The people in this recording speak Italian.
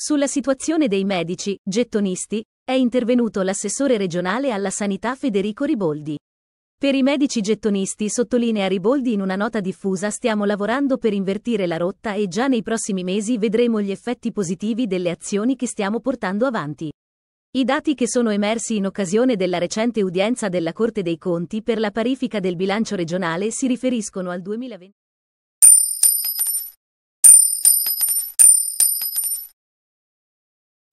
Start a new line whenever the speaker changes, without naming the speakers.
Sulla situazione dei medici, gettonisti, è intervenuto l'assessore regionale alla sanità Federico Riboldi. Per i medici gettonisti, sottolinea Riboldi in una nota diffusa, stiamo lavorando per invertire la rotta e già nei prossimi mesi vedremo gli effetti positivi delle azioni che stiamo portando avanti. I dati che sono emersi in occasione della recente udienza della Corte dei Conti per la parifica del bilancio regionale si riferiscono al 2020.